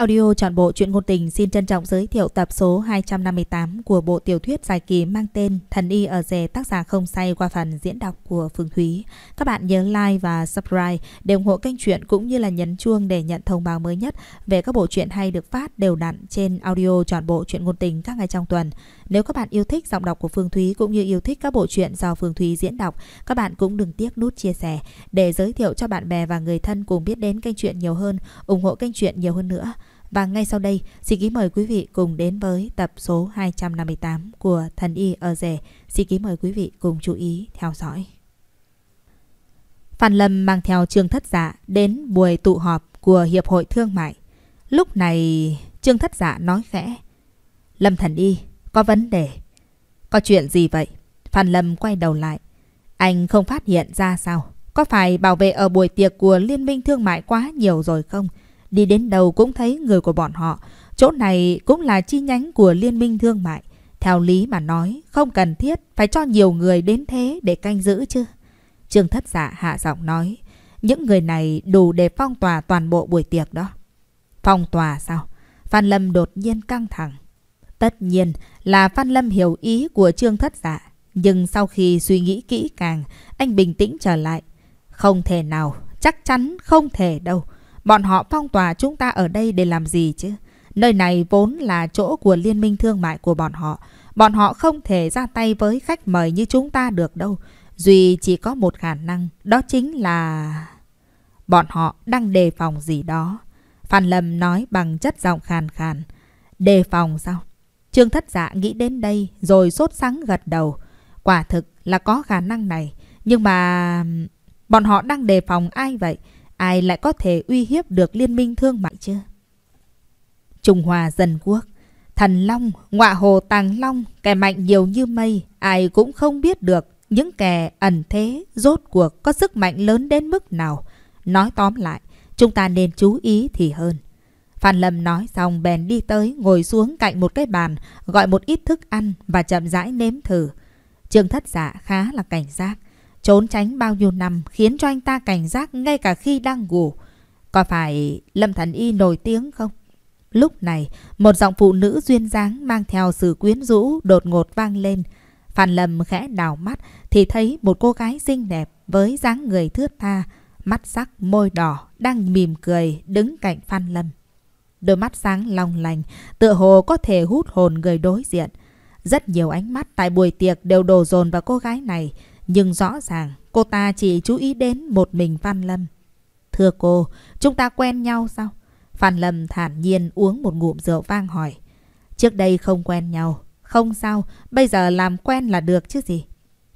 Audio trọn bộ truyện ngôn tình xin trân trọng giới thiệu tập số 258 của bộ tiểu thuyết dài kỳ mang tên Thần y ở rè tác giả không say qua phần diễn đọc của Phương Thúy. Các bạn nhớ like và subscribe để ủng hộ kênh truyện cũng như là nhấn chuông để nhận thông báo mới nhất về các bộ truyện hay được phát đều đặn trên audio trọn bộ truyện ngôn tình các ngày trong tuần. Nếu các bạn yêu thích giọng đọc của Phương Thúy cũng như yêu thích các bộ truyện do Phương Thúy diễn đọc, các bạn cũng đừng tiếc nút chia sẻ để giới thiệu cho bạn bè và người thân cùng biết đến kênh truyện nhiều hơn, ủng hộ kênh truyện nhiều hơn nữa. Và ngay sau đây, xin kính mời quý vị cùng đến với tập số 258 của Thần Y ở rẻ. Xin kính mời quý vị cùng chú ý theo dõi. Phan Lâm mang theo Trương Thất Dạ đến buổi tụ họp của Hiệp hội Thương mại. Lúc này, Trương Thất Dạ nói khẽ. Lâm Thần Y, có vấn đề. Có chuyện gì vậy? Phan Lâm quay đầu lại. Anh không phát hiện ra sao? Có phải bảo vệ ở buổi tiệc của Liên minh Thương mại quá nhiều rồi không? đi đến đâu cũng thấy người của bọn họ. Chỗ này cũng là chi nhánh của Liên minh Thương mại. Theo lý mà nói, không cần thiết phải cho nhiều người đến thế để canh giữ chứ. Trương Thất Dạ hạ giọng nói, những người này đủ để phong tỏa toàn bộ buổi tiệc đó. Phong tỏa sao? Phan Lâm đột nhiên căng thẳng. Tất nhiên là Phan Lâm hiểu ý của Trương Thất Dạ, nhưng sau khi suy nghĩ kỹ càng, anh bình tĩnh trở lại. Không thể nào, chắc chắn không thể đâu. Bọn họ phong tỏa chúng ta ở đây để làm gì chứ? Nơi này vốn là chỗ của liên minh thương mại của bọn họ. Bọn họ không thể ra tay với khách mời như chúng ta được đâu. Duy chỉ có một khả năng, đó chính là... Bọn họ đang đề phòng gì đó. Phan Lâm nói bằng chất giọng khàn khàn. Đề phòng sao? Trương Thất Dạ nghĩ đến đây rồi sốt sắng gật đầu. Quả thực là có khả năng này. Nhưng mà... Bọn họ đang đề phòng ai vậy? ai lại có thể uy hiếp được liên minh thương mại chứ? Trung Hoa dân quốc, thần long, ngọa hồ tàng long, kẻ mạnh nhiều như mây, ai cũng không biết được những kẻ ẩn thế rốt cuộc có sức mạnh lớn đến mức nào. Nói tóm lại, chúng ta nên chú ý thì hơn. Phan Lâm nói xong bèn đi tới ngồi xuống cạnh một cái bàn, gọi một ít thức ăn và chậm rãi nếm thử. Trương Thất giả dạ khá là cảnh giác. Trốn tránh bao nhiêu năm khiến cho anh ta cảnh giác ngay cả khi đang ngủ. Có phải Lâm Thần Y nổi tiếng không? Lúc này, một giọng phụ nữ duyên dáng mang theo sự quyến rũ đột ngột vang lên. Phan Lâm khẽ đào mắt thì thấy một cô gái xinh đẹp với dáng người thướt tha, mắt sắc môi đỏ đang mỉm cười đứng cạnh Phan Lâm. Đôi mắt sáng long lành, tựa hồ có thể hút hồn người đối diện. Rất nhiều ánh mắt tại buổi tiệc đều đổ dồn vào cô gái này. Nhưng rõ ràng cô ta chỉ chú ý đến một mình Phan Lâm. Thưa cô, chúng ta quen nhau sao? Phan Lâm thản nhiên uống một ngụm rượu vang hỏi. Trước đây không quen nhau. Không sao, bây giờ làm quen là được chứ gì.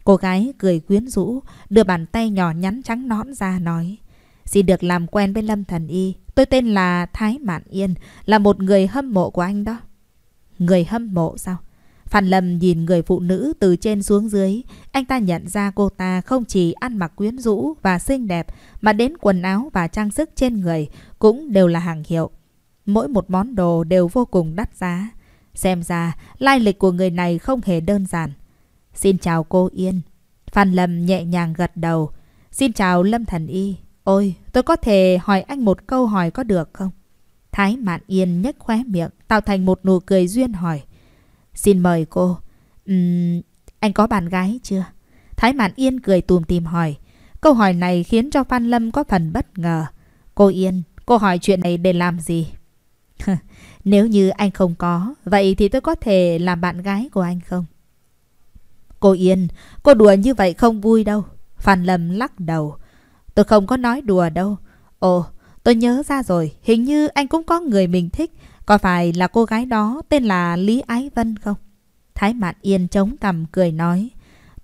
Cô gái cười quyến rũ, đưa bàn tay nhỏ nhắn trắng nõn ra nói. Xin được làm quen với Lâm Thần Y. Tôi tên là Thái Mạn Yên, là một người hâm mộ của anh đó. Người hâm mộ sao? Phan Lâm nhìn người phụ nữ từ trên xuống dưới, anh ta nhận ra cô ta không chỉ ăn mặc quyến rũ và xinh đẹp, mà đến quần áo và trang sức trên người cũng đều là hàng hiệu. Mỗi một món đồ đều vô cùng đắt giá. Xem ra, lai lịch của người này không hề đơn giản. Xin chào cô Yên. Phan Lâm nhẹ nhàng gật đầu. Xin chào Lâm Thần Y. Ôi, tôi có thể hỏi anh một câu hỏi có được không? Thái Mạn Yên nhếch khóe miệng, tạo thành một nụ cười duyên hỏi. Xin mời cô. Uhm, anh có bạn gái chưa? Thái Mạn Yên cười tùm tìm hỏi. Câu hỏi này khiến cho Phan Lâm có phần bất ngờ. Cô Yên, cô hỏi chuyện này để làm gì? Nếu như anh không có, vậy thì tôi có thể làm bạn gái của anh không? Cô Yên, cô đùa như vậy không vui đâu. Phan Lâm lắc đầu. Tôi không có nói đùa đâu. Ồ, tôi nhớ ra rồi, hình như anh cũng có người mình thích. Có phải là cô gái đó tên là Lý Ái Vân không? Thái Mạn Yên chống cằm cười nói.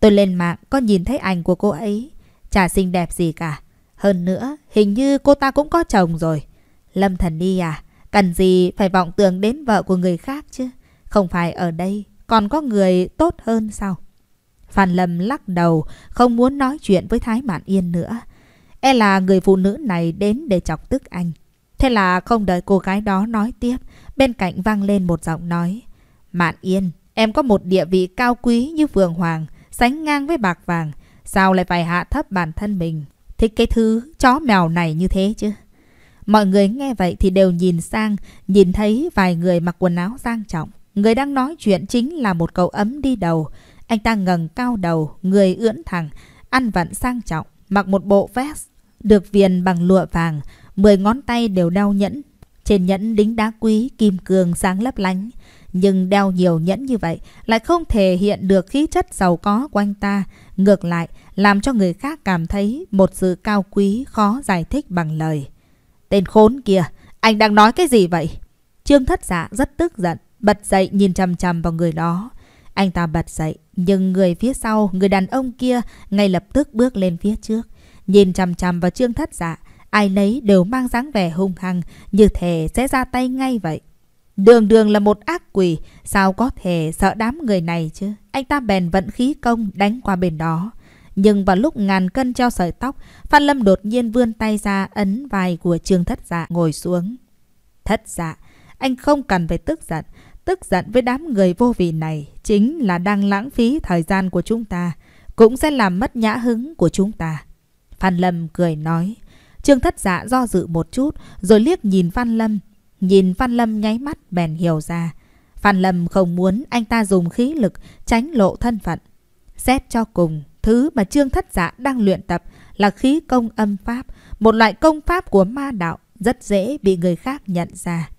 Tôi lên mạng có nhìn thấy ảnh của cô ấy. Chả xinh đẹp gì cả. Hơn nữa, hình như cô ta cũng có chồng rồi. Lâm Thần đi à, cần gì phải vọng tưởng đến vợ của người khác chứ? Không phải ở đây còn có người tốt hơn sao? Phan Lâm lắc đầu, không muốn nói chuyện với Thái Mạn Yên nữa. E là người phụ nữ này đến để chọc tức anh. Thế là không đợi cô gái đó nói tiếp, bên cạnh vang lên một giọng nói. Mạn Yên, em có một địa vị cao quý như vườn hoàng, sánh ngang với bạc vàng. Sao lại phải hạ thấp bản thân mình? Thích cái thứ chó mèo này như thế chứ? Mọi người nghe vậy thì đều nhìn sang, nhìn thấy vài người mặc quần áo sang trọng. Người đang nói chuyện chính là một cậu ấm đi đầu. Anh ta ngẩng cao đầu, người ưỡn thẳng, ăn vận sang trọng, mặc một bộ vest được viền bằng lụa vàng, Mười ngón tay đều đeo nhẫn. Trên nhẫn đính đá quý, kim cương sáng lấp lánh. Nhưng đeo nhiều nhẫn như vậy lại không thể hiện được khí chất giàu có của anh ta. Ngược lại, làm cho người khác cảm thấy một sự cao quý khó giải thích bằng lời. Tên khốn kia, anh đang nói cái gì vậy? Trương thất dạ rất tức giận, bật dậy nhìn chằm chằm vào người đó. Anh ta bật dậy, nhưng người phía sau, người đàn ông kia ngay lập tức bước lên phía trước. Nhìn chằm chằm vào trương thất dạ ai nấy đều mang dáng vẻ hung hăng, như thể sẽ ra tay ngay vậy. Đường đường là một ác quỷ, sao có thể sợ đám người này chứ? Anh ta bèn vận khí công đánh qua bên đó. Nhưng vào lúc ngàn cân treo sợi tóc, Phan Lâm đột nhiên vươn tay ra ấn vai của Trương Thất Dạ ngồi xuống. Thất Dạ, anh không cần phải tức giận. Tức giận với đám người vô vị này chính là đang lãng phí thời gian của chúng ta, cũng sẽ làm mất nhã hứng của chúng ta. Phan Lâm cười nói, Trương Thất Dạ do dự một chút, rồi liếc nhìn Phan Lâm. Nhìn Phan Lâm nháy mắt bèn hiểu ra. Phan Lâm không muốn anh ta dùng khí lực tránh lộ thân phận. Xét cho cùng, thứ mà Trương Thất Dạ đang luyện tập là khí công âm pháp, một loại công pháp của ma đạo rất dễ bị người khác nhận ra.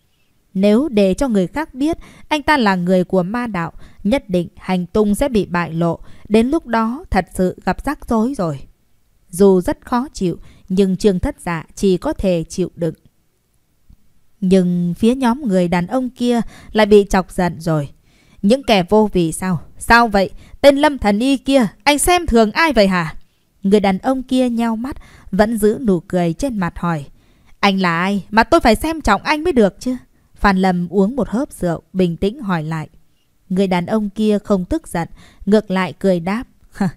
Nếu để cho người khác biết anh ta là người của ma đạo, nhất định hành tung sẽ bị bại lộ, đến lúc đó thật sự gặp rắc rối rồi. Dù rất khó chịu, nhưng Trương Thất Dạ chỉ có thể chịu đựng. Nhưng phía nhóm người đàn ông kia lại bị chọc giận rồi. Những kẻ vô vị sao? Sao vậy? Tên Lâm Thần Y kia, anh xem thường ai vậy hả? Người đàn ông kia nheo mắt, vẫn giữ nụ cười trên mặt hỏi. Anh là ai mà tôi phải xem trọng anh mới được chứ? Phan Lâm uống một hớp rượu, bình tĩnh hỏi lại. Người đàn ông kia không tức giận, ngược lại cười đáp.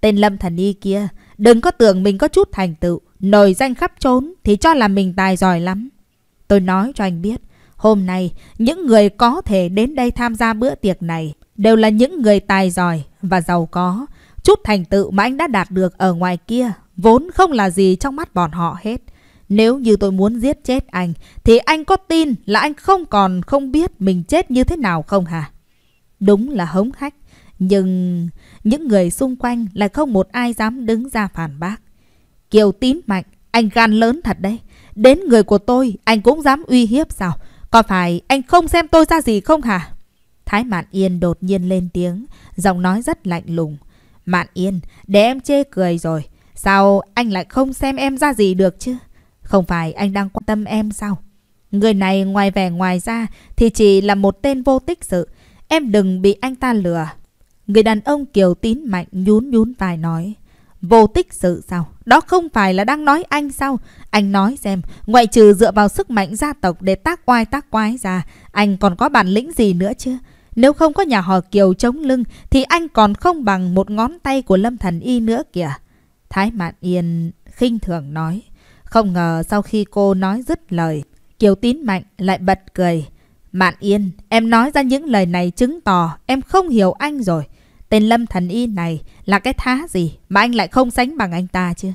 Tên Lâm Thần Y kia, đừng có tưởng mình có chút thành tựu nổi danh khắp trốn thì cho là mình tài giỏi lắm. Tôi nói cho anh biết, hôm nay những người có thể đến đây tham gia bữa tiệc này đều là những người tài giỏi và giàu có. Chút thành tựu mà anh đã đạt được ở ngoài kia vốn không là gì trong mắt bọn họ hết. Nếu như tôi muốn giết chết anh thì anh có tin là anh không còn không biết mình chết như thế nào không hả? Đúng là hống hách, nhưng những người xung quanh lại không một ai dám đứng ra phản bác. Kiều tín mạnh, anh gan lớn thật đấy. Đến người của tôi, anh cũng dám uy hiếp sao? Có phải anh không xem tôi ra gì không hả? Thái Mạn Yên đột nhiên lên tiếng, giọng nói rất lạnh lùng. Mạn Yên, để em chê cười rồi. Sao anh lại không xem em ra gì được chứ? Không phải anh đang quan tâm em sao? Người này ngoài vẻ ngoài ra thì chỉ là một tên vô tích sự. Em đừng bị anh ta lừa. Người đàn ông kiều tín mạnh nhún nhún vai nói. Vô tích sự sao? Đó không phải là đang nói anh sao? Anh nói xem, ngoại trừ dựa vào sức mạnh gia tộc để tác oai tác quái ra, anh còn có bản lĩnh gì nữa chưa? Nếu không có nhà họ Kiều chống lưng thì anh còn không bằng một ngón tay của Lâm Thần Y nữa kìa. Thái Mạn Yên khinh thường nói. Không ngờ sau khi cô nói dứt lời, Kiều Tín Mạnh lại bật cười. Mạn Yên, em nói ra những lời này chứng tỏ em không hiểu anh rồi. Tên Lâm Thần Y này là cái thá gì mà anh lại không sánh bằng anh ta chứ?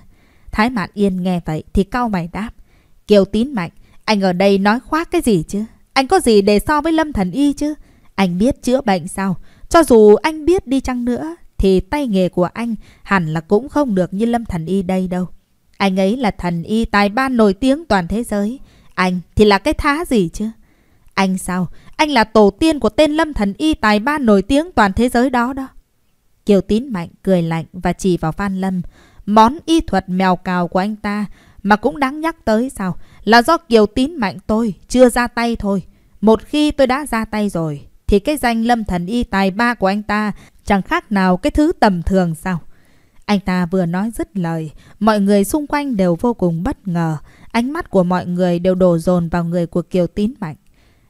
Thái Mạn Yên nghe vậy thì cau mày đáp. Kiều tín mạnh, anh ở đây nói khoác cái gì chứ? Anh có gì để so với Lâm Thần Y chứ? Anh biết chữa bệnh sao? Cho dù anh biết đi chăng nữa thì tay nghề của anh hẳn là cũng không được như Lâm Thần Y đây đâu. Anh ấy là thần y tài ba nổi tiếng toàn thế giới. Anh thì là cái thá gì chứ? Anh sao? Anh là tổ tiên của tên Lâm Thần Y tài ba nổi tiếng toàn thế giới đó đó. Kiều tín mạnh cười lạnh và chỉ vào Phan Lâm. Món y thuật mèo cào của anh ta mà cũng đáng nhắc tới sao? Là do Kiều tín mạnh tôi chưa ra tay thôi. Một khi tôi đã ra tay rồi thì cái danh lâm thần y tài ba của anh ta chẳng khác nào cái thứ tầm thường sao? Anh ta vừa nói dứt lời, mọi người xung quanh đều vô cùng bất ngờ. Ánh mắt của mọi người đều đổ dồn vào người của Kiều Tín Mạnh.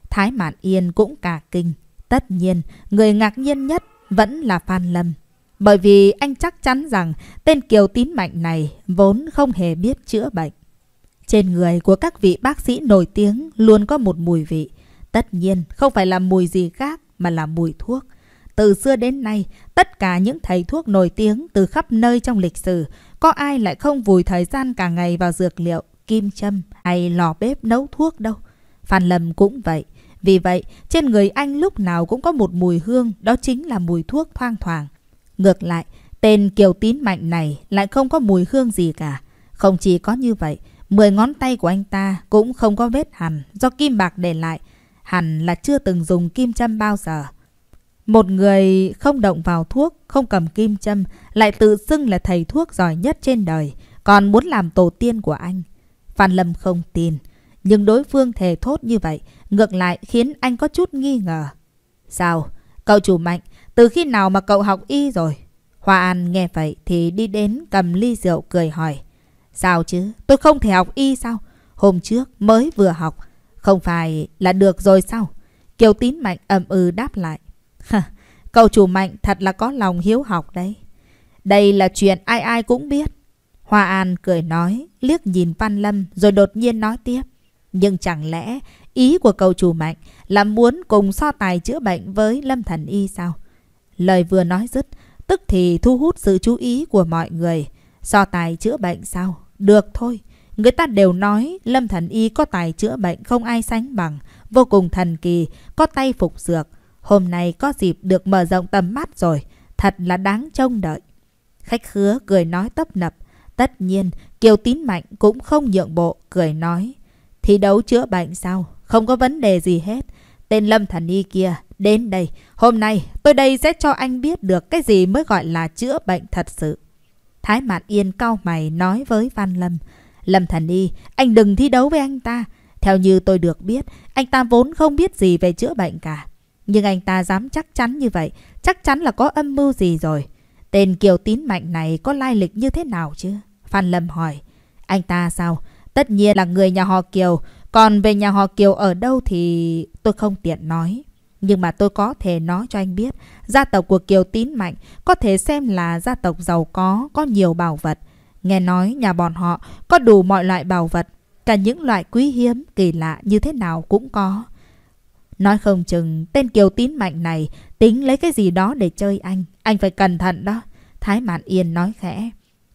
Thái Mạn Yên cũng cả kinh. Tất nhiên, người ngạc nhiên nhất vẫn là Phan Lâm bởi vì anh chắc chắn rằng tên Kiều Tín Mạnh này vốn không hề biết chữa bệnh. Trên người của các vị bác sĩ nổi tiếng luôn có một mùi vị. Tất nhiên không phải là mùi gì khác mà là mùi thuốc. Từ xưa đến nay, tất cả những thầy thuốc nổi tiếng từ khắp nơi trong lịch sử, có ai lại không vùi thời gian cả ngày vào dược liệu, kim châm hay lò bếp nấu thuốc đâu. Phan Lâm cũng vậy. Vì vậy, trên người anh lúc nào cũng có một mùi hương, đó chính là mùi thuốc thoang thoảng. Ngược lại, tên Kiều Tín Mạnh này lại không có mùi hương gì cả. Không chỉ có như vậy, 10 ngón tay của anh ta cũng không có vết hằn do kim bạc để lại. Hẳn là chưa từng dùng kim châm bao giờ. Một người không động vào thuốc, không cầm kim châm, lại tự xưng là thầy thuốc giỏi nhất trên đời, còn muốn làm tổ tiên của anh. Phan Lâm không tin, nhưng đối phương thề thốt như vậy, ngược lại khiến anh có chút nghi ngờ. Sao? Cậu chủ mạnh, từ khi nào mà cậu học y rồi? Hoa An nghe vậy thì đi đến cầm ly rượu cười hỏi. Sao chứ? Tôi không thể học y sao? Hôm trước mới vừa học. Không phải là được rồi sao? Kiều tín mạnh ầm ừ đáp lại. cậu chủ mạnh thật là có lòng hiếu học đấy. Đây là chuyện ai ai cũng biết. Hoa An cười nói, liếc nhìn Văn Lâm rồi đột nhiên nói tiếp. Nhưng chẳng lẽ ý của cậu chủ mạnh là muốn cùng so tài chữa bệnh với Lâm Thần Y sao? Lời vừa nói dứt, tức thì thu hút sự chú ý của mọi người. so tài chữa bệnh sao? Được thôi. Người ta đều nói Lâm Thần Y có tài chữa bệnh không ai sánh bằng, vô cùng thần kỳ, có tay phục dược. Hôm nay có dịp được mở rộng tầm mắt rồi, thật là đáng trông đợi. Khách khứa cười nói tấp nập. Tất nhiên, Kiều Tín Mạnh cũng không nhượng bộ, cười nói. Thi đấu chữa bệnh sao? Không có vấn đề gì hết. Tên Lâm Thần Y kia, đến đây. Hôm nay, tôi đây sẽ cho anh biết được cái gì mới gọi là chữa bệnh thật sự. Thái Mạn Yên cau mày nói với Văn Lâm. Lâm Thần Y, anh đừng thi đấu với anh ta. Theo như tôi được biết, anh ta vốn không biết gì về chữa bệnh cả. Nhưng anh ta dám chắc chắn như vậy, chắc chắn là có âm mưu gì rồi. Tên Kiều Tín Mạnh này có lai lịch như thế nào chứ? Phan Lâm hỏi. Anh ta sao? Tất nhiên là người nhà họ Kiều, còn về nhà họ Kiều ở đâu thì tôi không tiện nói. Nhưng mà tôi có thể nói cho anh biết, gia tộc của Kiều Tín Mạnh có thể xem là gia tộc giàu có, có nhiều bảo vật. Nghe nói nhà bọn họ có đủ mọi loại bảo vật, cả những loại quý hiếm, kỳ lạ như thế nào cũng có. Nói không chừng tên Kiều Tín Mạnh này tính lấy cái gì đó để chơi anh. Anh phải cẩn thận đó. Thái Mạn Yên nói khẽ.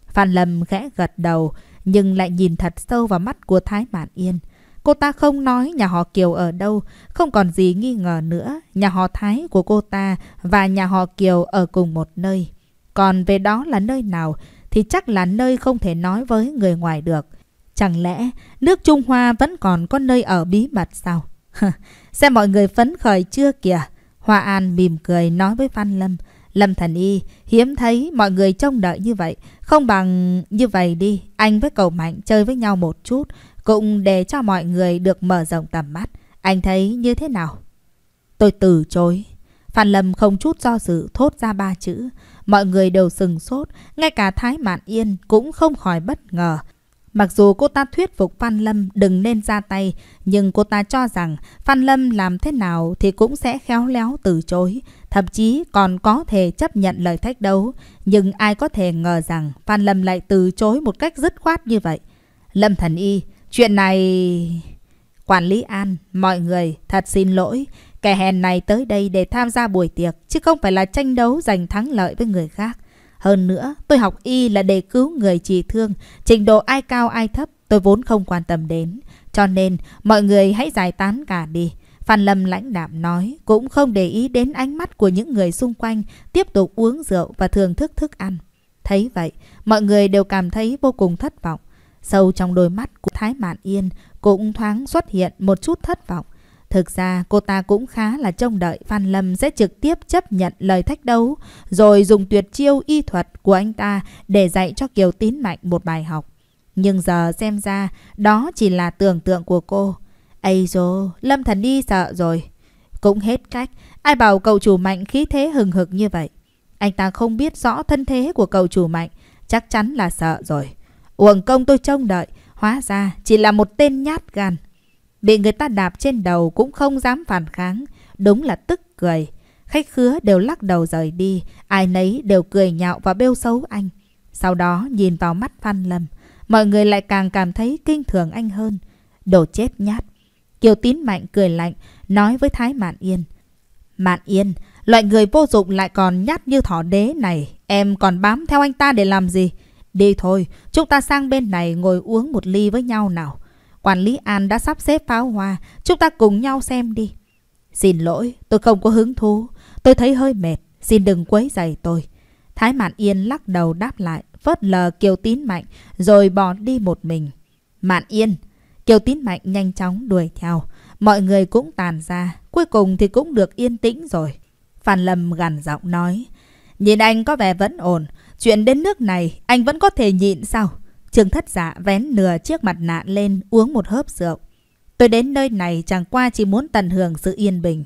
Phan Lâm khẽ gật đầu nhưng lại nhìn thật sâu vào mắt của Thái Mạn Yên. Cô ta không nói nhà họ Kiều ở đâu, không còn gì nghi ngờ nữa, nhà họ Thái của cô ta và nhà họ Kiều ở cùng một nơi. Còn về đó là nơi nào thì chắc là nơi không thể nói với người ngoài được. Chẳng lẽ nước Trung Hoa vẫn còn có nơi ở bí mật sao? Xem mọi người phấn khởi chưa kìa? Hoa An mỉm cười nói với Văn Lâm. Lâm Thần Y hiếm thấy mọi người trông đợi như vậy. Không bằng như vậy đi, anh với cầu mạnh chơi với nhau một chút, cũng để cho mọi người được mở rộng tầm mắt. Anh thấy như thế nào? Tôi từ chối. Phan Lâm không chút do dự thốt ra ba chữ. Mọi người đều sừng sốt, ngay cả Thái Mạn Yên cũng không khỏi bất ngờ. Mặc dù cô ta thuyết phục Phan Lâm đừng nên ra tay, nhưng cô ta cho rằng Phan Lâm làm thế nào thì cũng sẽ khéo léo từ chối, thậm chí còn có thể chấp nhận lời thách đấu. Nhưng ai có thể ngờ rằng Phan Lâm lại từ chối một cách dứt khoát như vậy. Lâm Thần Y, chuyện này... Quản lý An, mọi người, thật xin lỗi. Kẻ hèn này tới đây để tham gia buổi tiệc, chứ không phải là tranh đấu giành thắng lợi với người khác. Hơn nữa, tôi học y là để cứu người trị thương, trình độ ai cao ai thấp tôi vốn không quan tâm đến. Cho nên, mọi người hãy giải tán cả đi. Phan Lâm lãnh đạm nói, cũng không để ý đến ánh mắt của những người xung quanh, tiếp tục uống rượu và thưởng thức thức ăn. Thấy vậy, mọi người đều cảm thấy vô cùng thất vọng. Sâu trong đôi mắt của Thái Mạn Yên cũng thoáng xuất hiện một chút thất vọng. Thực ra cô ta cũng khá là trông đợi Phan Lâm sẽ trực tiếp chấp nhận lời thách đấu, rồi dùng tuyệt chiêu y thuật của anh ta để dạy cho Kiều Tín Mạnh một bài học. Nhưng giờ xem ra đó chỉ là tưởng tượng của cô. Ây dô, Lâm Thần đi sợ rồi. Cũng hết cách, ai bảo cậu chủ mạnh khí thế hừng hực như vậy. Anh ta không biết rõ thân thế của cậu chủ mạnh, chắc chắn là sợ rồi. Uổng công tôi trông đợi, hóa ra chỉ là một tên nhát gan. Bị người ta đạp trên đầu cũng không dám phản kháng. Đúng là tức cười. Khách khứa đều lắc đầu rời đi. Ai nấy đều cười nhạo và bêu xấu anh. Sau đó nhìn vào mắt Phan Lâm. Mọi người lại càng cảm thấy kinh thường anh hơn. Đồ chết nhát. Kiều Tín Mạnh cười lạnh, nói với Thái Mạn Yên. Mạn Yên, loại người vô dụng lại còn nhát như thỏ đế này. Em còn bám theo anh ta để làm gì? Đi thôi, chúng ta sang bên này ngồi uống một ly với nhau nào. Quản lý An đã sắp xếp pháo hoa. Chúng ta cùng nhau xem đi. Xin lỗi, tôi không có hứng thú. Tôi thấy hơi mệt. Xin đừng quấy giày tôi. Thái Mạn Yên lắc đầu đáp lại, phớt lờ Kiều Tín Mạnh, rồi bỏ đi một mình. Mạn Yên! Kiều Tín Mạnh nhanh chóng đuổi theo. Mọi người cũng tàn ra. Cuối cùng thì cũng được yên tĩnh rồi. Phan Lâm gằn giọng nói. Nhìn anh có vẻ vẫn ổn. Chuyện đến nước này, anh vẫn có thể nhịn sao? Trương thất dạ vén nửa chiếc mặt nạ lên uống một hớp rượu. Tôi đến nơi này chẳng qua chỉ muốn tận hưởng sự yên bình.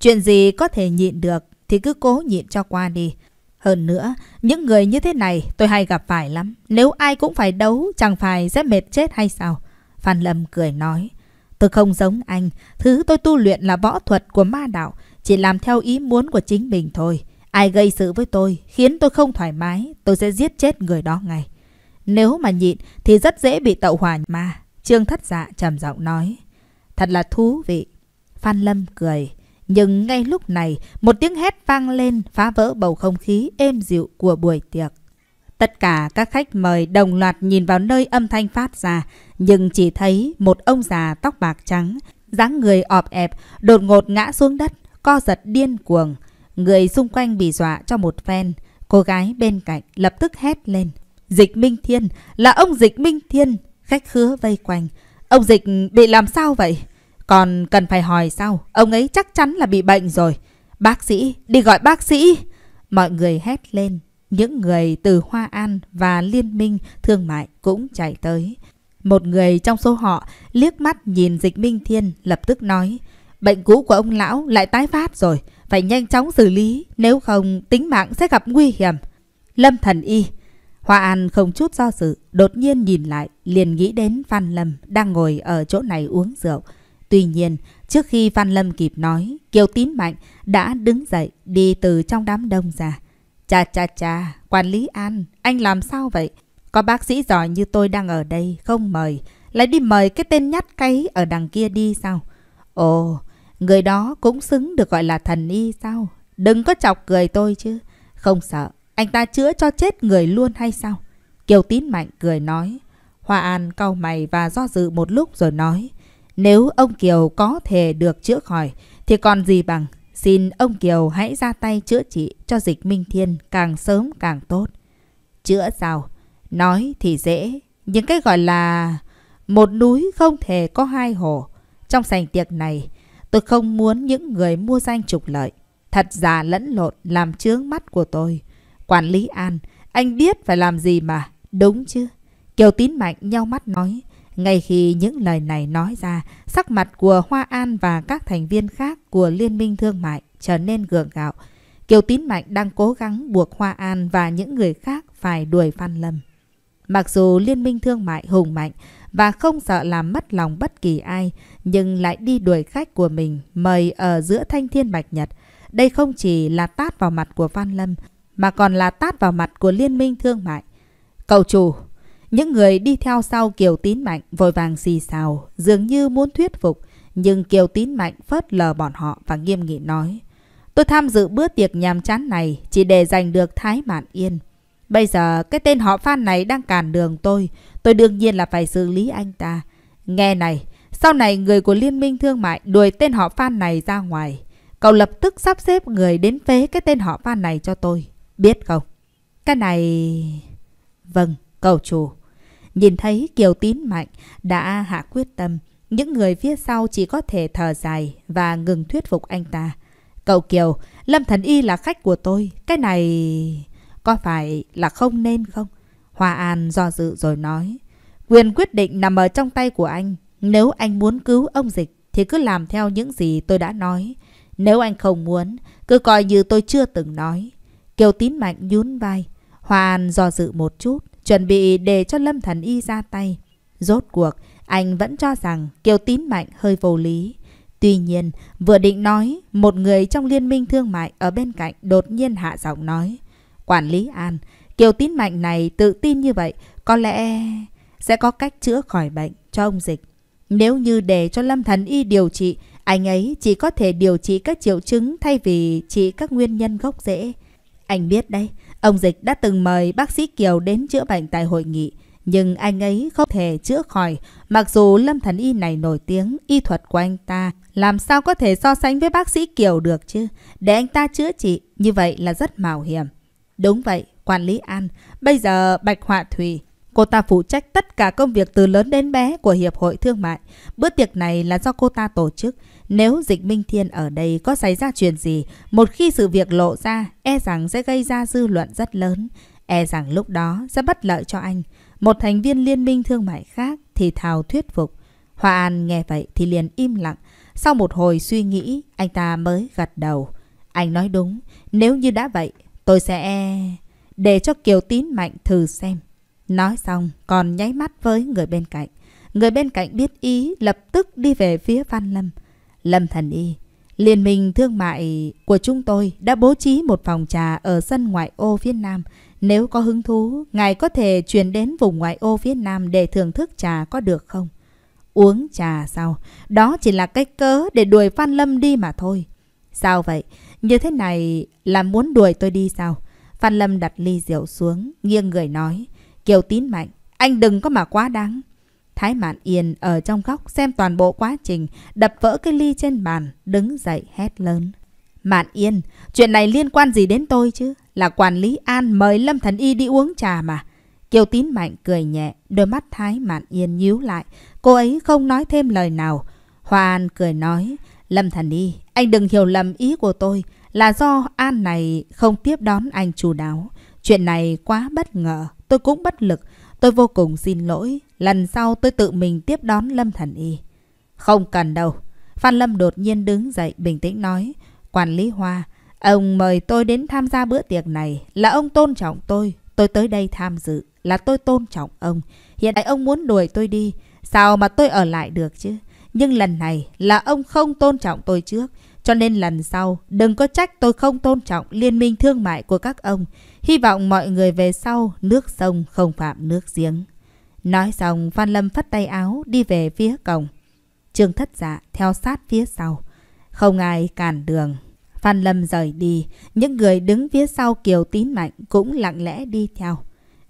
Chuyện gì có thể nhịn được thì cứ cố nhịn cho qua đi. Hơn nữa, những người như thế này tôi hay gặp phải lắm. Nếu ai cũng phải đấu, chẳng phải sẽ mệt chết hay sao? Phan Lâm cười nói. Tôi không giống anh. Thứ tôi tu luyện là võ thuật của ma đạo. Chỉ làm theo ý muốn của chính mình thôi. Ai gây sự với tôi, khiến tôi không thoải mái, tôi sẽ giết chết người đó ngay. Nếu mà nhịn thì rất dễ bị tẩu hỏa mà. Trương Thất Dạ trầm giọng nói. Thật là thú vị. Phan Lâm cười. Nhưng ngay lúc này, một tiếng hét vang lên phá vỡ bầu không khí êm dịu của buổi tiệc. Tất cả các khách mời đồng loạt nhìn vào nơi âm thanh phát ra, nhưng chỉ thấy một ông già tóc bạc trắng, dáng người ọp ẹp, đột ngột ngã xuống đất, co giật điên cuồng. Người xung quanh bị dọa cho một phen, cô gái bên cạnh lập tức hét lên. Dịch Minh Thiên là ông Dịch Minh Thiên, khách khứa vây quanh. Ông Dịch bị làm sao vậy? Còn cần phải hỏi sao? Ông ấy chắc chắn là bị bệnh rồi. Bác sĩ, đi gọi bác sĩ. Mọi người hét lên. Những người từ Hoa An và Liên minh Thương mại cũng chạy tới. Một người trong số họ liếc mắt nhìn Dịch Minh Thiên lập tức nói. Bệnh cũ của ông lão lại tái phát rồi. Phải nhanh chóng xử lý, nếu không tính mạng sẽ gặp nguy hiểm. Lâm Thần Y Hoa An không chút do dự, đột nhiên nhìn lại, liền nghĩ đến Phan Lâm đang ngồi ở chỗ này uống rượu. Tuy nhiên, trước khi Phan Lâm kịp nói, Kiều Tín Mạnh đã đứng dậy đi từ trong đám đông ra. Chà chà chà, quản lý An, anh làm sao vậy? Có bác sĩ giỏi như tôi đang ở đây, không mời. Lại đi mời cái tên nhát cái ở đằng kia đi sao? Ồ, người đó cũng xứng được gọi là thần y sao? Đừng có chọc cười tôi chứ. Không sợ, anh ta chữa cho chết người luôn hay sao? Kiều tín mạnh cười nói. Hoa An cau mày và do dự một lúc rồi nói. Nếu ông Kiều có thể được chữa khỏi thì còn gì bằng. Xin ông Kiều hãy ra tay chữa trị cho dịch Minh Thiên càng sớm càng tốt. Chữa sao? Nói thì dễ. những cái gọi là... Một núi không thể có hai hồ. Trong sành tiệc này, tôi không muốn những người mua danh trục lợi. Thật giả lẫn lộn làm trướng mắt của tôi. Quản lý An, anh biết phải làm gì mà, đúng chứ? Kiều Tín Mạnh nhau mắt nói. Ngay khi những lời này nói ra, sắc mặt của Hoa An và các thành viên khác của Liên minh Thương mại trở nên gượng gạo. Kiều Tín Mạnh đang cố gắng buộc Hoa An và những người khác phải đuổi Phan Lâm. Mặc dù Liên minh Thương mại hùng mạnh và không sợ làm mất lòng bất kỳ ai, nhưng lại đi đuổi khách của mình mời ở giữa thanh thiên bạch nhật. Đây không chỉ là tát vào mặt của Phan Lâm, mà còn là tát vào mặt của Liên minh Thương mại. Cậu chủ, những người đi theo sau Kiều Tín Mạnh vội vàng xì xào, dường như muốn thuyết phục, nhưng Kiều Tín Mạnh phớt lờ bọn họ và nghiêm nghị nói. Tôi tham dự bữa tiệc nhàm chán này chỉ để giành được Thái Mạn Yên. Bây giờ cái tên họ Phan này đang cản đường tôi, tôi đương nhiên là phải xử lý anh ta. Nghe này, sau này người của Liên minh Thương mại đuổi tên họ Phan này ra ngoài. Cậu lập tức sắp xếp người đến phế cái tên họ Phan này cho tôi. Biết không? Cái này... Vâng, cầu chủ. Nhìn thấy Kiều Tín Mạnh đã hạ quyết tâm. Những người phía sau chỉ có thể thở dài và ngừng thuyết phục anh ta. Cậu Kiều, Lâm Thần Y là khách của tôi. Cái này... Có phải là không nên không? Hoa An do dự rồi nói. Quyền quyết định nằm ở trong tay của anh. Nếu anh muốn cứu ông Dịch thì cứ làm theo những gì tôi đã nói. Nếu anh không muốn, cứ coi như tôi chưa từng nói. Kiều tín mạnh nhún vai. Hoa An do dự một chút, chuẩn bị để cho Lâm Thần Y ra tay. Rốt cuộc, anh vẫn cho rằng Kiều tín mạnh hơi vô lý. Tuy nhiên, vừa định nói, một người trong liên minh thương mại ở bên cạnh đột nhiên hạ giọng nói. Quản lý An, Kiều tín mạnh này tự tin như vậy, có lẽ sẽ có cách chữa khỏi bệnh cho ông dịch. Nếu như để cho Lâm Thần Y điều trị, anh ấy chỉ có thể điều trị các triệu chứng thay vì trị các nguyên nhân gốc rễ. Anh biết đấy, ông Dịch đã từng mời bác sĩ Kiều đến chữa bệnh tại hội nghị. Nhưng anh ấy không thể chữa khỏi. Mặc dù Lâm Thần Y này nổi tiếng, y thuật của anh ta làm sao có thể so sánh với bác sĩ Kiều được chứ? Để anh ta chữa trị, như vậy là rất mạo hiểm. Đúng vậy, quản lý An. Bây giờ Bạch Họa Thủy, cô ta phụ trách tất cả công việc từ lớn đến bé của Hiệp hội Thương mại. Bữa tiệc này là do cô ta tổ chức. Nếu dịch Minh Thiên ở đây có xảy ra chuyện gì, một khi sự việc lộ ra, e rằng sẽ gây ra dư luận rất lớn. E rằng lúc đó sẽ bất lợi cho anh. Một thành viên liên minh thương mại khác thì thào thuyết phục. Hoa An nghe vậy thì liền im lặng. Sau một hồi suy nghĩ, anh ta mới gật đầu. Anh nói đúng, nếu như đã vậy, tôi sẽ... Để cho Kiều Tín Mạnh thử xem. Nói xong, còn nháy mắt với người bên cạnh. Người bên cạnh biết ý, lập tức đi về phía Văn Lâm. Lâm Thần Y, Liên minh thương mại của chúng tôi đã bố trí một phòng trà ở sân ngoại ô phía Nam. Nếu có hứng thú, ngài có thể chuyển đến vùng ngoại ô phía Nam để thưởng thức trà có được không? Uống trà sao? Đó chỉ là cách cớ để đuổi Phan Lâm đi mà thôi. Sao vậy? Như thế này là muốn đuổi tôi đi sao? Phan Lâm đặt ly rượu xuống, nghiêng người nói. Kiều tín mạnh, anh đừng có mà quá đáng. Thái Mạn Yên ở trong góc xem toàn bộ quá trình, đập vỡ cái ly trên bàn, đứng dậy hét lớn. Mạn Yên, chuyện này liên quan gì đến tôi chứ? Là quản lý An mời Lâm Thần Y đi uống trà mà. Kiều Tín Mạnh cười nhẹ, đôi mắt Thái Mạn Yên nhíu lại. Cô ấy không nói thêm lời nào. Hoa An cười nói, Lâm Thần Y, anh đừng hiểu lầm ý của tôi. Là do An này không tiếp đón anh chú đáo. Chuyện này quá bất ngờ, tôi cũng bất lực. Tôi vô cùng xin lỗi, lần sau tôi tự mình tiếp đón Lâm Thần Y. Không cần đâu. Phan Lâm đột nhiên đứng dậy bình tĩnh nói. Quản lý Hoa, ông mời tôi đến tham gia bữa tiệc này là ông tôn trọng tôi. Tôi tới đây tham dự là tôi tôn trọng ông. Hiện tại ông muốn đuổi tôi đi. Sao mà tôi ở lại được chứ? Nhưng lần này là ông không tôn trọng tôi trước. Cho nên lần sau, đừng có trách tôi không tôn trọng liên minh thương mại của các ông. Hy vọng mọi người về sau, nước sông không phạm nước giếng. Nói xong, Phan Lâm phất tay áo đi về phía cổng. Trương thất dạ theo sát phía sau. Không ai cản đường. Phan Lâm rời đi, những người đứng phía sau Kiều Tín Mạnh cũng lặng lẽ đi theo.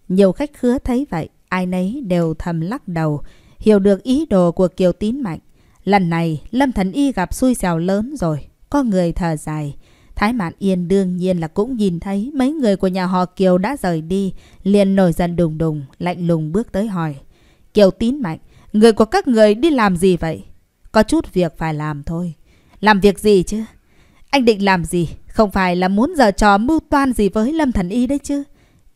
Nhiều khách khứa thấy vậy, ai nấy đều thầm lắc đầu, hiểu được ý đồ của Kiều Tín Mạnh. Lần này, Lâm Thần Y gặp xui xẻo lớn rồi. Có người thở dài. Thái Mạn Yên đương nhiên là cũng nhìn thấy mấy người của nhà họ Kiều đã rời đi. Liền nổi giận đùng đùng, lạnh lùng bước tới hỏi. Kiều tín mạnh, người của các người đi làm gì vậy? Có chút việc phải làm thôi. Làm việc gì chứ? Anh định làm gì? Không phải là muốn giờ trò mưu toan gì với Lâm Thần Y đấy chứ?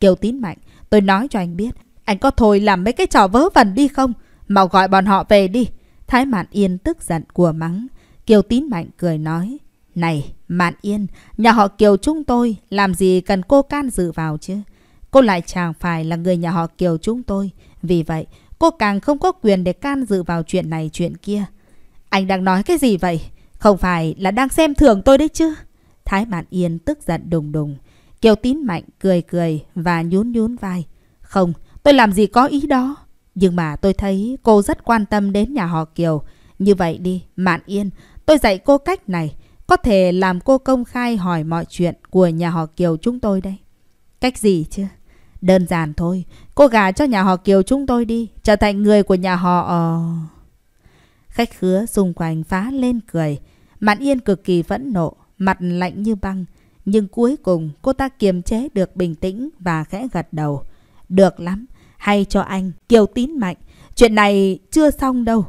Kiều tín mạnh, tôi nói cho anh biết. Anh có thôi làm mấy cái trò vớ vẩn đi không? Mau gọi bọn họ về đi. Thái Mạn Yên tức giận của mắng. Kiều Tín Mạnh cười nói. Này, Mạn Yên, nhà họ Kiều chúng tôi làm gì cần cô can dự vào chứ? Cô lại chẳng phải là người nhà họ Kiều chúng tôi. Vì vậy, cô càng không có quyền để can dự vào chuyện này chuyện kia. Anh đang nói cái gì vậy? Không phải là đang xem thường tôi đấy chứ? Thái Mạn Yên tức giận đùng đùng. Kiều Tín Mạnh cười cười và nhún nhún vai. Không, tôi làm gì có ý đó. Nhưng mà tôi thấy cô rất quan tâm đến nhà họ Kiều. Như vậy đi, Mạn Yên, tôi dạy cô cách này. Có thể làm cô công khai hỏi mọi chuyện của nhà họ Kiều chúng tôi đây. Cách gì chứ? Đơn giản thôi, cô gả cho nhà họ Kiều chúng tôi đi, trở thành người của nhà họ... Ờ... Khách khứa xung quanh phá lên cười. Mạn Yên cực kỳ phẫn nộ, mặt lạnh như băng. Nhưng cuối cùng cô ta kiềm chế được bình tĩnh và khẽ gật đầu. Được lắm, hay cho anh, Kiều tín mạnh, chuyện này chưa xong đâu.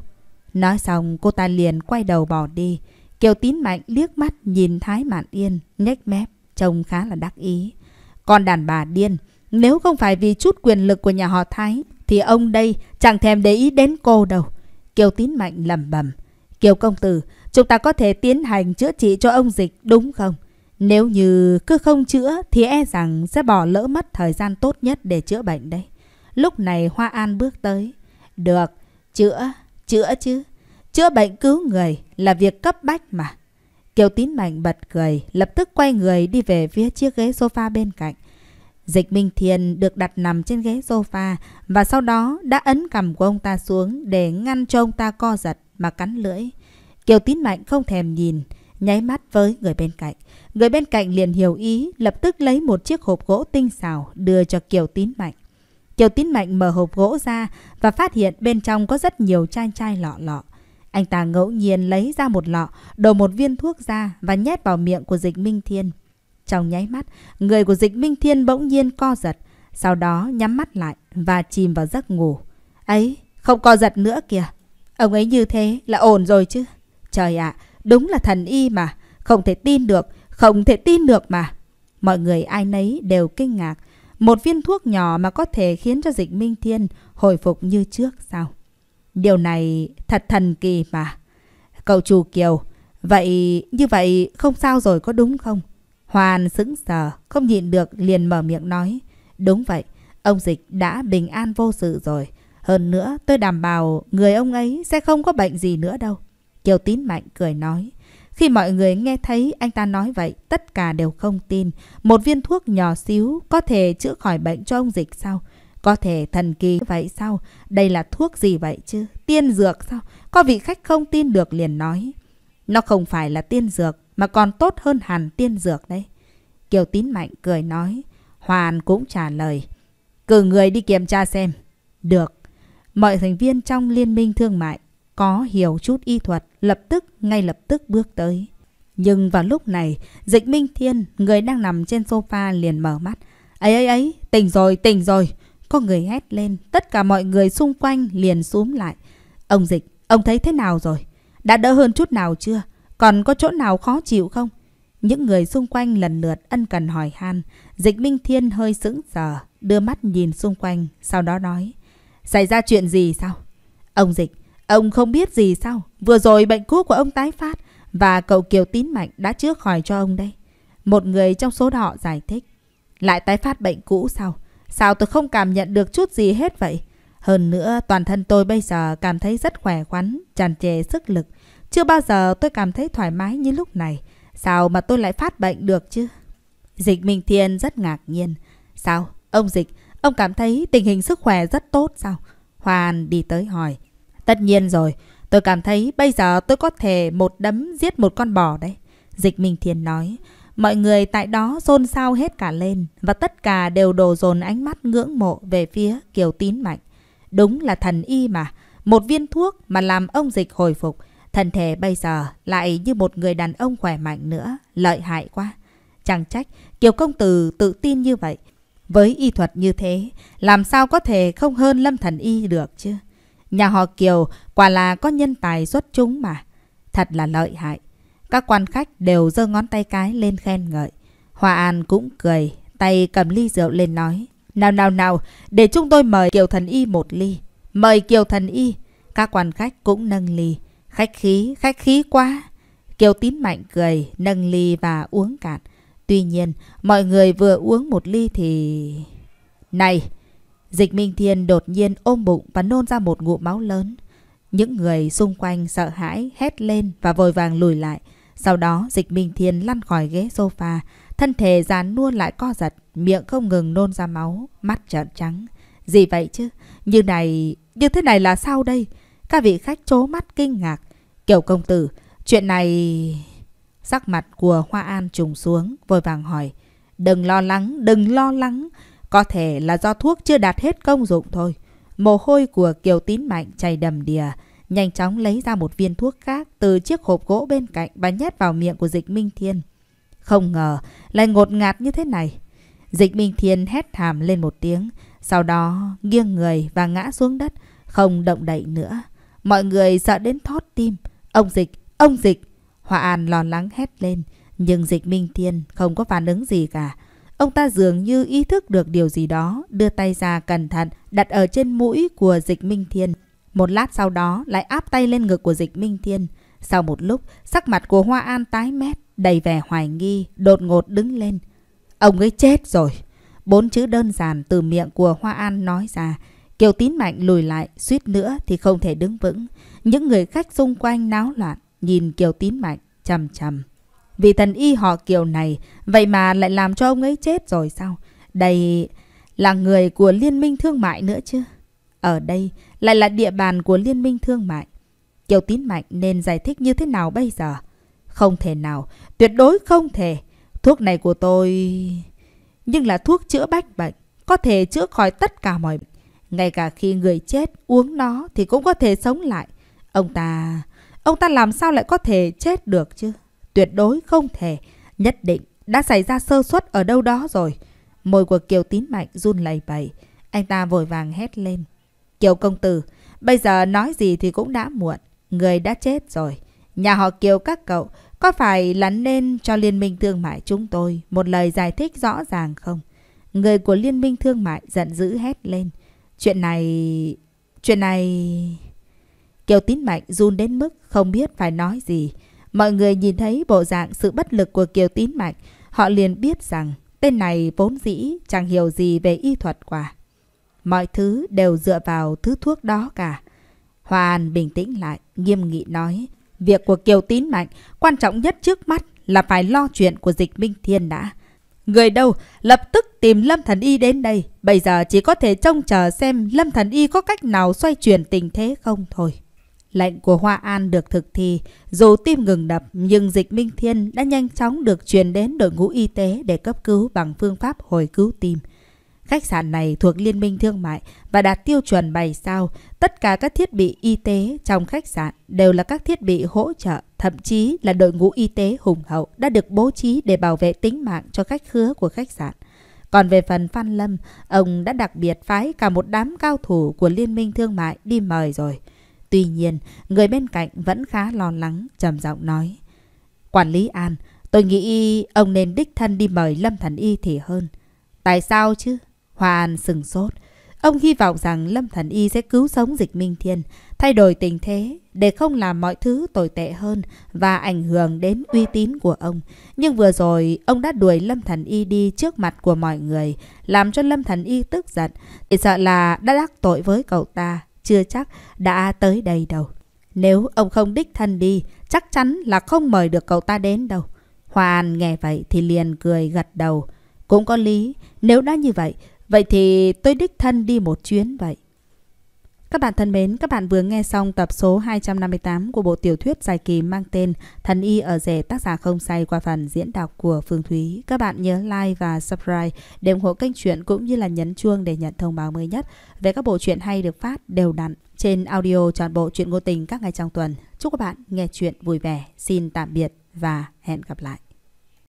Nói xong cô ta liền quay đầu bỏ đi. Kiều tín mạnh liếc mắt nhìn Thái Mạn Yên, nhếch mép, trông khá là đắc ý. Con đàn bà điên, nếu không phải vì chút quyền lực của nhà họ Thái, thì ông đây chẳng thèm để ý đến cô đâu. Kiều tín mạnh lẩm bẩm. Kiều công tử, chúng ta có thể tiến hành chữa trị cho ông dịch đúng không? Nếu như cứ không chữa thì e rằng sẽ bỏ lỡ mất thời gian tốt nhất để chữa bệnh đấy. Lúc này Hoa An bước tới. Được, chữa, chữa chứ. Chữa bệnh cứu người là việc cấp bách mà. Kiều tín mạnh bật cười, lập tức quay người đi về phía chiếc ghế sofa bên cạnh. Dịch Minh thiền được đặt nằm trên ghế sofa và sau đó đã ấn cầm của ông ta xuống để ngăn cho ông ta co giật mà cắn lưỡi. Kiều tín mạnh không thèm nhìn, nháy mắt với người bên cạnh. Người bên cạnh liền hiểu ý, lập tức lấy một chiếc hộp gỗ tinh xảo đưa cho Kiều tín mạnh. Kiều Tín Mạnh mở hộp gỗ ra và phát hiện bên trong có rất nhiều chai chai lọ lọ. Anh ta ngẫu nhiên lấy ra một lọ, đổ một viên thuốc ra và nhét vào miệng của Dịch Minh Thiên. Trong nháy mắt, người của Dịch Minh Thiên bỗng nhiên co giật, sau đó nhắm mắt lại và chìm vào giấc ngủ. Ấy, không co giật nữa kìa. Ông ấy như thế là ổn rồi chứ. Trời ạ, à, đúng là thần y mà. Không thể tin được, không thể tin được mà. Mọi người ai nấy đều kinh ngạc. Một viên thuốc nhỏ mà có thể khiến cho dịch Minh Thiên hồi phục như trước sao? Điều này thật thần kỳ mà. Cậu chủ Kiều, vậy như vậy không sao rồi có đúng không? Hoàn sững sờ, không nhịn được liền mở miệng nói. Đúng vậy, ông Dịch đã bình an vô sự rồi. Hơn nữa, tôi đảm bảo người ông ấy sẽ không có bệnh gì nữa đâu. Kiều Tín Mạnh cười nói. Khi mọi người nghe thấy anh ta nói vậy, tất cả đều không tin. Một viên thuốc nhỏ xíu có thể chữa khỏi bệnh cho ông Dịch sao? Có thể thần kỳ vậy sao? Đây là thuốc gì vậy chứ? Tiên dược sao? Có vị khách không tin được liền nói. Nó không phải là tiên dược, mà còn tốt hơn hẳn tiên dược đấy. Kiều Tín Mạnh cười nói. Hoàn cũng trả lời. Cử người đi kiểm tra xem. Được. Mọi thành viên trong Liên minh Thương mại có hiểu chút y thuật, lập tức, ngay lập tức bước tới. Nhưng vào lúc này, dịch minh thiên, người đang nằm trên sofa liền mở mắt. Ấy ấy ấy, tỉnh rồi, tỉnh rồi. Có người hét lên, tất cả mọi người xung quanh liền xúm lại. Ông dịch, ông thấy thế nào rồi? Đã đỡ hơn chút nào chưa? Còn có chỗ nào khó chịu không? Những người xung quanh lần lượt ân cần hỏi han. Dịch minh thiên hơi sững sờ, đưa mắt nhìn xung quanh, sau đó nói. Xảy ra chuyện gì sao? Ông dịch, Ông không biết gì sao? Vừa rồi bệnh cũ của ông tái phát và cậu Kiều Tín Mạnh đã chữa khỏi cho ông đây. Một người trong số họ giải thích. Lại tái phát bệnh cũ sao? Sao tôi không cảm nhận được chút gì hết vậy? Hơn nữa toàn thân tôi bây giờ cảm thấy rất khỏe khoắn, tràn trề sức lực. Chưa bao giờ tôi cảm thấy thoải mái như lúc này. Sao mà tôi lại phát bệnh được chứ? Dịch Minh Thiên rất ngạc nhiên. Sao? Ông Dịch, ông cảm thấy tình hình sức khỏe rất tốt sao? Hoàn đi tới hỏi. Tất nhiên rồi, tôi cảm thấy bây giờ tôi có thể một đấm giết một con bò đấy. Dịch Minh Thiên nói, mọi người tại đó xôn xao hết cả lên và tất cả đều đổ dồn ánh mắt ngưỡng mộ về phía Kiều Tín Mạnh. Đúng là thần y mà, một viên thuốc mà làm ông Dịch hồi phục. Thần thể bây giờ lại như một người đàn ông khỏe mạnh nữa, lợi hại quá. Chẳng trách Kiều Công Tử tự tin như vậy. Với y thuật như thế, làm sao có thể không hơn Lâm Thần Y được chứ? Nhà họ Kiều quả là có nhân tài xuất chúng mà. Thật là lợi hại. Các quan khách đều giơ ngón tay cái lên khen ngợi. Hòa An cũng cười, tay cầm ly rượu lên nói. Nào nào nào, để chúng tôi mời Kiều Thần Y một ly. Mời Kiều Thần Y. Các quan khách cũng nâng ly. Khách khí, khách khí quá. Kiều Tín Mạnh cười, nâng ly và uống cạn. Tuy nhiên, mọi người vừa uống một ly thì... Này, Dịch Minh Thiên đột nhiên ôm bụng và nôn ra một ngụm máu lớn. Những người xung quanh sợ hãi, hét lên và vội vàng lùi lại. Sau đó Dịch Minh Thiên lăn khỏi ghế sofa, thân thể dán nua lại co giật, miệng không ngừng nôn ra máu, mắt trợn trắng. Gì vậy chứ? Như này... Như thế này là sao đây? Các vị khách chố mắt kinh ngạc. Kiểu công tử, chuyện này... Sắc mặt của Hoa An trùng xuống, vội vàng hỏi. Đừng lo lắng, đừng lo lắng. Có thể là do thuốc chưa đạt hết công dụng thôi. Mồ hôi của Kiều Tín Mạnh chảy đầm đìa, nhanh chóng lấy ra một viên thuốc khác từ chiếc hộp gỗ bên cạnh và nhét vào miệng của Dịch Minh Thiên. Không ngờ lại ngột ngạt như thế này. Dịch Minh Thiên hét thảm lên một tiếng, sau đó nghiêng người và ngã xuống đất, không động đậy nữa. Mọi người sợ đến thót tim. Ông Dịch, ông Dịch! Hòa An lo lắng hét lên, nhưng Dịch Minh Thiên không có phản ứng gì cả. Ông ta dường như ý thức được điều gì đó, đưa tay ra cẩn thận, đặt ở trên mũi của dịch Minh Thiên. Một lát sau đó lại áp tay lên ngực của dịch Minh Thiên. Sau một lúc, sắc mặt của Hoa An tái mét, đầy vẻ hoài nghi, đột ngột đứng lên. Ông ấy chết rồi. Bốn chữ đơn giản từ miệng của Hoa An nói ra. Kiều tín mạnh lùi lại, suýt nữa thì không thể đứng vững. Những người khách xung quanh náo loạn, nhìn Kiều tín mạnh, chầm chầm. Vì thần y họ kiều này, vậy mà lại làm cho ông ấy chết rồi sao? Đây là người của Liên minh Thương mại nữa chứ? Ở đây lại là địa bàn của Liên minh Thương mại. Kiều Tín Mạnh nên giải thích như thế nào bây giờ? Không thể nào, tuyệt đối không thể. Thuốc này của tôi... Nhưng là thuốc chữa bách bệnh, có thể chữa khỏi tất cả mọi bệnh. Ngay cả khi người chết uống nó thì cũng có thể sống lại. Ông ta... Ông ta làm sao lại có thể chết được chứ? Tuyệt đối không thể. Nhất định đã xảy ra sơ suất ở đâu đó rồi. Môi của Kiều Tín Mạnh run lẩy bẩy. Anh ta vội vàng hét lên. Kiều công tử, bây giờ nói gì thì cũng đã muộn. Người đã chết rồi. Nhà họ Kiều các cậu có phải là nên cho Liên minh Thương mại chúng tôi một lời giải thích rõ ràng không? Người của Liên minh Thương mại giận dữ hét lên. Chuyện này... Chuyện này... Kiều Tín Mạnh run đến mức không biết phải nói gì. Mọi người nhìn thấy bộ dạng sự bất lực của Kiều Tín Mạch, họ liền biết rằng tên này vốn dĩ chẳng hiểu gì về y thuật quả. Mọi thứ đều dựa vào thứ thuốc đó cả. Hoa An bình tĩnh lại, nghiêm nghị nói. Việc của Kiều Tín Mạch quan trọng nhất trước mắt là phải lo chuyện của dịch Minh Thiên đã. Người đâu lập tức tìm Lâm Thần Y đến đây. Bây giờ chỉ có thể trông chờ xem Lâm Thần Y có cách nào xoay chuyển tình thế không thôi. Lệnh của Hoa An được thực thi, dù tim ngừng đập nhưng dịch Minh Thiên đã nhanh chóng được truyền đến đội ngũ y tế để cấp cứu bằng phương pháp hồi cứu tim. Khách sạn này thuộc Liên minh Thương mại và đạt tiêu chuẩn 7 sao. Tất cả các thiết bị y tế trong khách sạn đều là các thiết bị hỗ trợ, thậm chí là đội ngũ y tế hùng hậu đã được bố trí để bảo vệ tính mạng cho khách khứa của khách sạn. Còn về phần Phan Lâm, ông đã đặc biệt phái cả một đám cao thủ của Liên minh Thương mại đi mời rồi. Tuy nhiên, người bên cạnh vẫn khá lo lắng, trầm giọng nói. Quản lý An, tôi nghĩ ông nên đích thân đi mời Lâm Thần Y thì hơn. Tại sao chứ? Hoa An sừng sốt. Ông hy vọng rằng Lâm Thần Y sẽ cứu sống dịch Minh Thiên, thay đổi tình thế để không làm mọi thứ tồi tệ hơn và ảnh hưởng đến uy tín của ông. Nhưng vừa rồi, ông đã đuổi Lâm Thần Y đi trước mặt của mọi người, làm cho Lâm Thần Y tức giận, thì sợ là đã đắc tội với cậu ta chưa chắc đã tới đây đâu. Nếu ông không đích thân đi, chắc chắn là không mời được cậu ta đến đâu. Hoa An nghe vậy thì liền cười gật đầu. Cũng có lý, nếu đã như vậy, vậy thì tôi đích thân đi một chuyến vậy. Các bạn thân mến, các bạn vừa nghe xong tập số 258 của bộ tiểu thuyết dài kỳ mang tên Thần y ở rể tác giả không say qua phần diễn đọc của Phương Thúy. Các bạn nhớ like và subscribe để ủng hộ kênh truyện cũng như là nhấn chuông để nhận thông báo mới nhất về các bộ truyện hay được phát đều đặn trên audio trọn bộ truyện ngôn tình các ngày trong tuần. Chúc các bạn nghe chuyện vui vẻ. Xin tạm biệt và hẹn gặp lại.